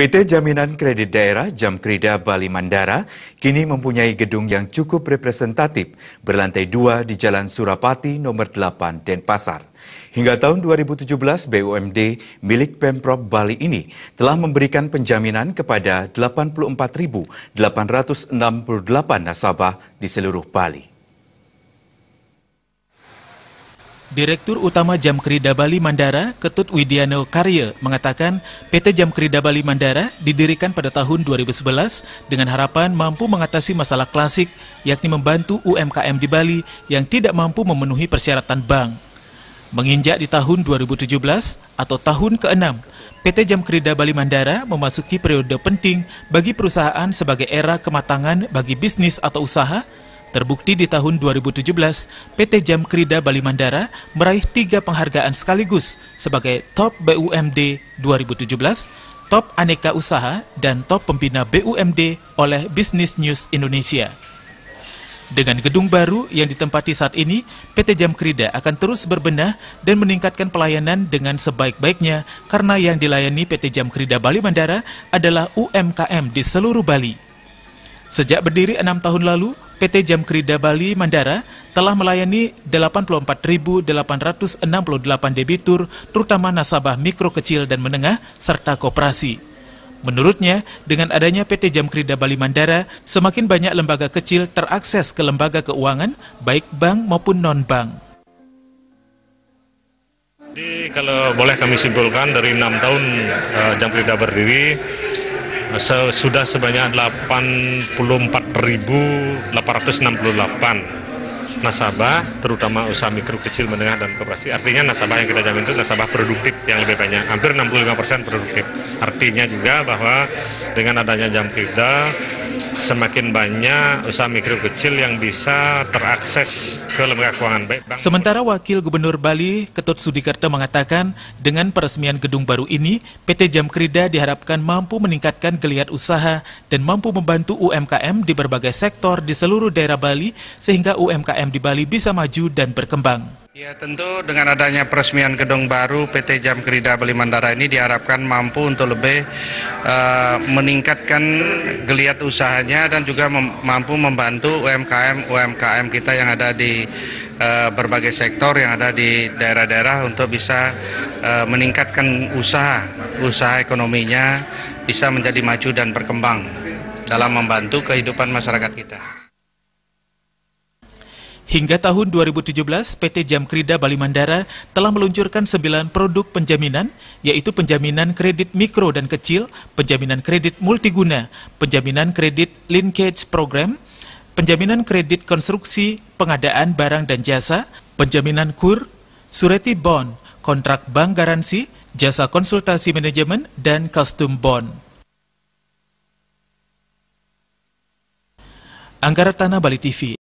PT Jaminan Kredit Daerah Jamkrida Bali Mandara kini mempunyai gedung yang cukup representatif berlantai dua di Jalan Surapati nomor 8 Denpasar. Hingga tahun 2017 BUMD milik Pemprov Bali ini telah memberikan penjaminan kepada 84.868 nasabah di seluruh Bali. Direktur Utama Jam Jamkrida Bali Mandara, Ketut Widiano Karya, mengatakan PT Jam Jamkrida Bali Mandara didirikan pada tahun 2011 dengan harapan mampu mengatasi masalah klasik, yakni membantu UMKM di Bali yang tidak mampu memenuhi persyaratan bank. Menginjak di tahun 2017 atau tahun ke-6, PT Jam Jamkrida Bali Mandara memasuki periode penting bagi perusahaan sebagai era kematangan bagi bisnis atau usaha Terbukti di tahun 2017, PT Krida Bali Mandara meraih tiga penghargaan sekaligus sebagai Top BUMD 2017, Top Aneka Usaha, dan Top Pembina BUMD oleh Business News Indonesia. Dengan gedung baru yang ditempati saat ini, PT Jam Krida akan terus berbenah dan meningkatkan pelayanan dengan sebaik-baiknya karena yang dilayani PT Jam Krida Bali Mandara adalah UMKM di seluruh Bali. Sejak berdiri enam tahun lalu, PT Jam Jamkrida Bali Mandara telah melayani 84.868 debitur, terutama nasabah mikro kecil dan menengah, serta koperasi. Menurutnya, dengan adanya PT Jam Jamkrida Bali Mandara, semakin banyak lembaga kecil terakses ke lembaga keuangan, baik bank maupun non-bank. Jadi kalau boleh kami simpulkan dari enam tahun uh, eh, jam Kerida berdiri, sudah sebanyak 84.868 nasabah, terutama usaha mikro kecil menengah dan koperasi. Artinya nasabah yang kita jamin itu nasabah produktif yang lebih banyak, hampir 65% persen produktif. Artinya juga bahwa dengan adanya jam kerja semakin banyak usaha mikro kecil yang bisa terakses ke lembaga keuangan baik bank. Sementara Wakil Gubernur Bali Ketut Sudikarta mengatakan dengan peresmian gedung baru ini PT Jam Krida diharapkan mampu meningkatkan geliat usaha dan mampu membantu UMKM di berbagai sektor di seluruh daerah Bali sehingga UMKM di Bali bisa maju dan berkembang. Ya tentu dengan adanya peresmian gedung baru PT Jam Kerida Bali Mandara ini diharapkan mampu untuk lebih uh, meningkatkan geliat usahanya dan juga mem mampu membantu UMKM UMKM kita yang ada di eh, berbagai sektor yang ada di daerah-daerah untuk bisa eh, meningkatkan usaha usaha ekonominya bisa menjadi maju dan berkembang dalam membantu kehidupan masyarakat kita. Hingga tahun 2017, PT Jamkrida Bali Mandara telah meluncurkan 9 produk penjaminan, yaitu penjaminan kredit mikro dan kecil, penjaminan kredit multiguna, penjaminan kredit linkage program, penjaminan kredit konstruksi, pengadaan barang dan jasa, penjaminan kur, sureti bond, kontrak bank garansi, jasa konsultasi manajemen, dan custom bond. Anggara Tanah Bali TV